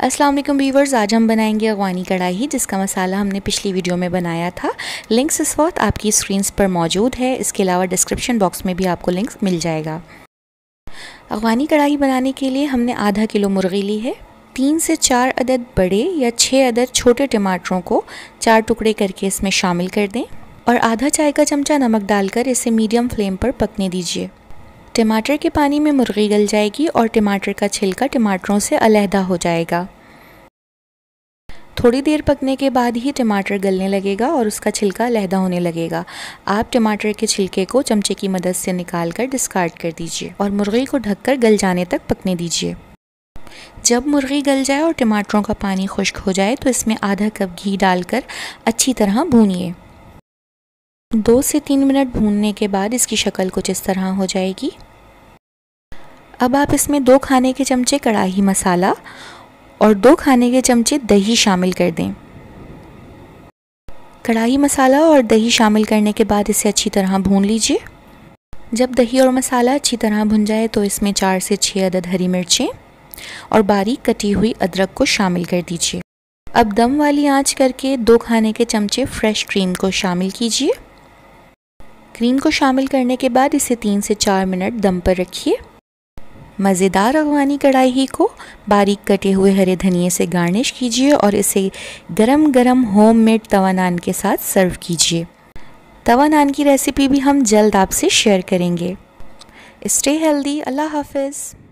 अस्सलाम वालेकुम व्यूवर्स आज हम बनाएंगे अगवानी कढ़ाई जिसका मसाला हमने पिछली वीडियो में बनाया था लिंक्स इस वक्त आपकी स्क्रीन पर मौजूद है इसके अलावा डिस्क्रिप्शन बॉक्स में भी आपको लिंक्स मिल जाएगा अगवानी कढ़ाई बनाने के लिए हमने आधा किलो मुर्गी ली है तीन से चार अदद बड़े या छः अदद छोटे टमाटरों को चार टुकड़े करके इसमें शामिल कर दें और आधा चाय का चमचा नमक डालकर इसे मीडियम फ्लेम पर पकने दीजिए टमाटर के पानी में मुर्गी गल जाएगी और टमाटर का छिलका टमाटरों से अलहदा हो जाएगा थोड़ी देर पकने के बाद ही टमाटर गलने लगेगा और उसका छिलका लहदा होने लगेगा आप टमाटर के छिलके को चमचे की मदद से निकाल कर डिस्कार्ड कर दीजिए और मुर्गी को ढककर गल जाने तक पकने दीजिए जब मुर्गी गल जाए और टमाटरों का पानी खुश्क हो जाए तो इसमें आधा कप घी डालकर अच्छी तरह भूनिए दो से तीन मिनट भूनने के बाद इसकी शक्ल कुछ इस तरह हो जाएगी अब आप इसमें दो खाने के चमचे कढ़ाई मसाला और दो खाने के चमचे दही शामिल कर दें कढ़ाई मसाला और दही शामिल करने के बाद इसे अच्छी तरह भून लीजिए जब दही और मसाला अच्छी तरह भुन जाए तो इसमें चार से छः अदद हरी मिर्चें और बारीक कटी हुई अदरक को शामिल कर दीजिए अब दम वाली आंच करके दो खाने के चमचे फ्रेश क्रीम को शामिल कीजिए क्रीम को शामिल करने के बाद इसे तीन से चार मिनट दम पर रखिए मज़ेदार अफगानी कढ़ाई ही को बारीक कटे हुए हरे धनिए से गार्निश कीजिए और इसे गरम गरम होम मेड तवा नान के साथ सर्व कीजिए तवा नान की रेसिपी भी हम जल्द आपसे शेयर करेंगे स्टे हेल्दी अल्लाह हाफिज़